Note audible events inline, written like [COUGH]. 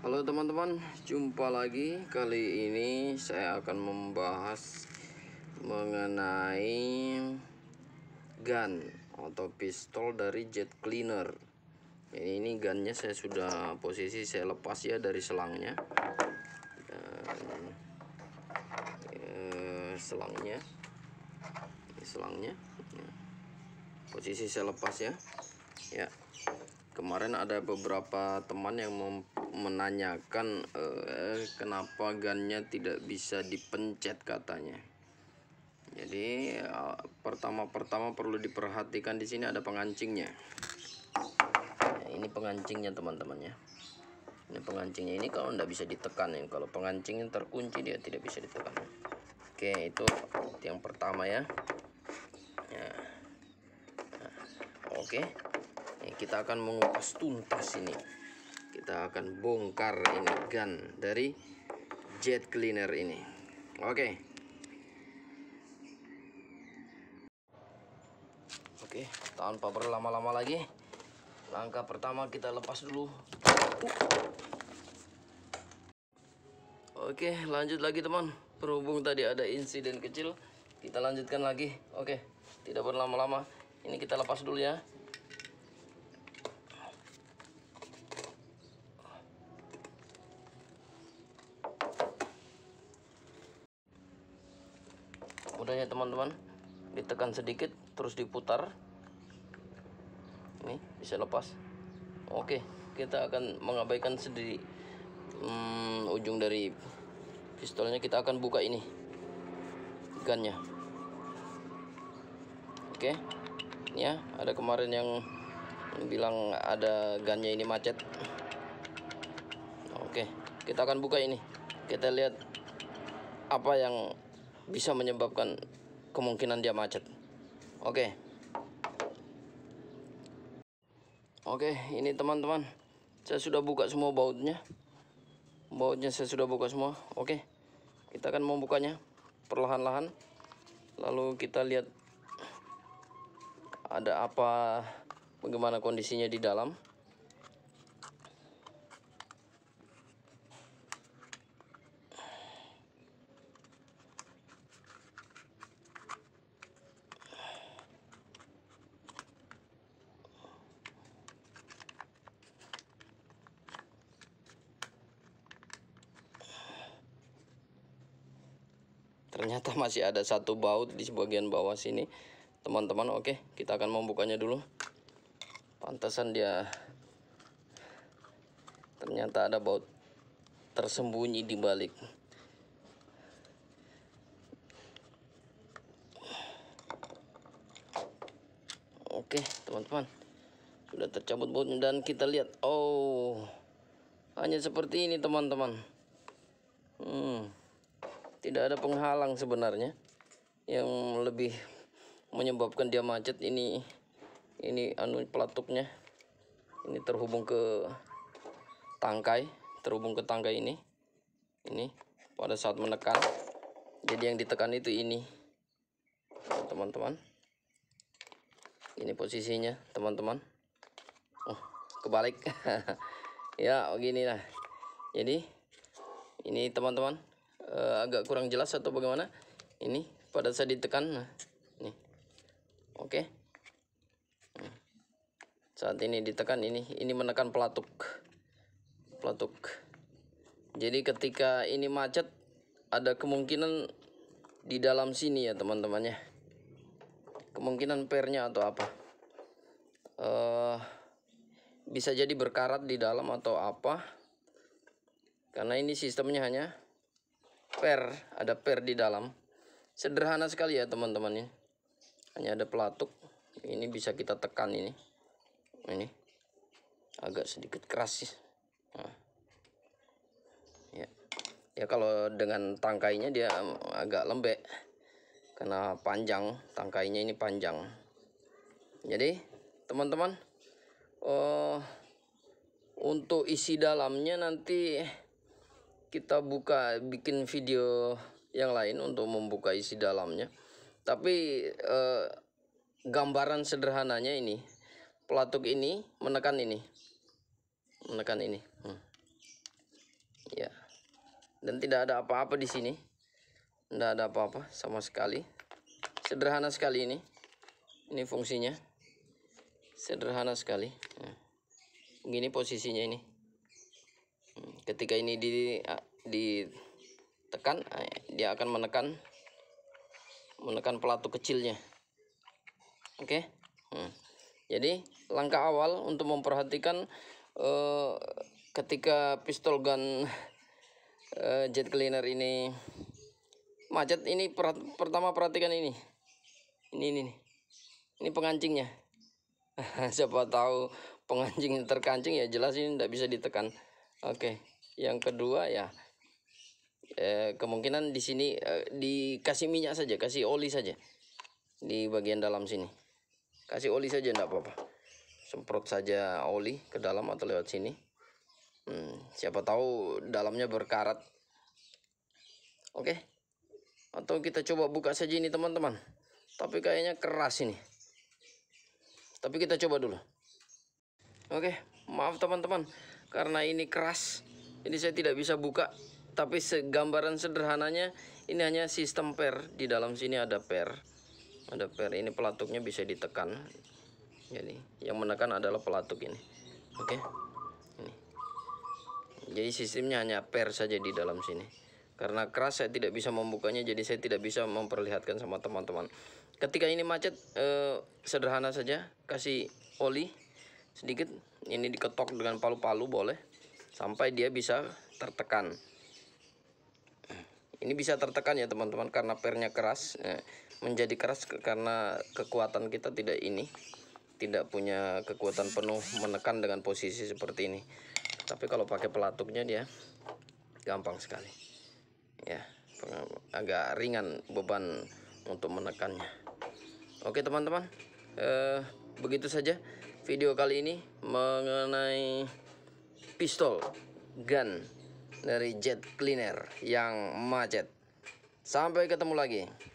Halo teman-teman, jumpa lagi. Kali ini saya akan membahas mengenai gun atau pistol dari jet cleaner. Ini ini gunnya saya sudah posisi saya lepas ya dari selangnya. Dan, eh, selangnya, ini selangnya, posisi saya lepas ya. Ya, kemarin ada beberapa teman yang menanyakan eh, kenapa gannya tidak bisa dipencet katanya jadi eh, pertama-pertama perlu diperhatikan di sini ada pengancingnya ini pengancingnya teman temannya. ini pengancingnya ini kalau tidak bisa ditekan ya kalau pengancingnya terkunci dia tidak bisa ditekan oke itu yang pertama ya, ya. Nah, oke Nih, kita akan mengupas tuntas ini. Kita akan bongkar ini gun dari jet cleaner ini. Oke. Okay. Oke, okay, tanpa berlama-lama lagi. Langkah pertama kita lepas dulu. Oke, okay, lanjut lagi teman. Berhubung tadi ada insiden kecil, kita lanjutkan lagi. Oke, okay, tidak berlama-lama. Ini kita lepas dulu ya. udah ya teman-teman ditekan sedikit terus diputar ini bisa lepas oke kita akan mengabaikan sedikit hmm, ujung dari pistolnya kita akan buka ini gunnya oke ini ya ada kemarin yang bilang ada gunnya ini macet oke kita akan buka ini kita lihat apa yang bisa menyebabkan kemungkinan dia macet oke okay. oke okay, ini teman-teman saya sudah buka semua bautnya bautnya saya sudah buka semua oke okay. kita akan membukanya perlahan-lahan lalu kita lihat ada apa bagaimana kondisinya di dalam ternyata masih ada satu baut di sebagian bawah sini teman-teman oke kita akan membukanya dulu pantasan dia ternyata ada baut tersembunyi di balik oke teman-teman sudah tercabut bautnya dan kita lihat oh hanya seperti ini teman-teman hmm tidak ada penghalang sebenarnya yang lebih menyebabkan dia macet ini ini anu pelatuknya ini terhubung ke tangkai terhubung ke tangkai ini ini pada saat menekan jadi yang ditekan itu ini teman-teman ini posisinya teman-teman oh kebalik [LAUGHS] ya beginilah jadi ini teman-teman uh, agak kurang jelas atau bagaimana ini pada saat ditekan nah, nih oke okay. saat ini ditekan ini ini menekan pelatuk pelatuk jadi ketika ini macet ada kemungkinan di dalam sini ya teman-temannya kemungkinan pernya atau apa uh, bisa jadi berkarat di dalam atau apa karena ini sistemnya hanya per ada per di dalam sederhana sekali ya teman-teman ini hanya ada pelatuk ini bisa kita tekan ini ini agak sedikit keras sih nah. ya ya kalau dengan tangkainya dia agak lembek karena panjang tangkainya ini panjang jadi teman-teman oh, untuk isi dalamnya nanti kita buka bikin video yang lain untuk membuka isi dalamnya tapi eh, gambaran sederhananya ini pelatuk ini menekan ini menekan ini hmm. ya dan tidak ada apa-apa di sini tidak ada apa-apa sama sekali sederhana sekali ini ini fungsinya sederhana sekali hmm. begini posisinya ini ketika ini di tekan dia akan menekan menekan pelatuk kecilnya oke okay? Hmm. jadi langkah awal untuk memperhatikan eh, ketika pistol gun eh, jet cleaner ini macet ini per, pertama perhatikan ini ini ini nih. ini pengancingnya [LAUGHS] siapa tahu pengancing terkancing ya jelas ini tidak bisa ditekan oke okay yang kedua ya eh, kemungkinan di sini eh, dikasih minyak saja kasih oli saja di bagian dalam sini kasih oli saja enggak apa-apa semprot saja oli ke dalam atau lewat sini hmm, siapa tahu dalamnya berkarat oke okay. atau kita coba buka saja ini teman-teman tapi kayaknya keras ini tapi kita coba dulu oke okay. maaf teman-teman karena ini keras ini saya tidak bisa buka tapi gambaran sederhananya ini hanya sistem per di dalam sini ada per ada per ini pelatuknya bisa ditekan jadi yang menekan adalah pelatuk ini oke jadi sistemnya hanya per saja di dalam sini karena keras saya tidak bisa membukanya jadi saya tidak bisa memperlihatkan sama teman-teman ketika ini macet eh, sederhana saja kasih oli sedikit ini diketok dengan palu-palu boleh sampai dia bisa tertekan ini bisa tertekan ya teman-teman karena pernya keras eh, menjadi keras karena kekuatan kita tidak ini tidak punya kekuatan penuh menekan dengan posisi seperti ini tapi kalau pakai pelatuknya dia gampang sekali ya agak ringan beban untuk menekannya oke teman-teman eh, begitu saja video kali ini mengenai pistol gun dari jet cleaner yang macet sampai ketemu lagi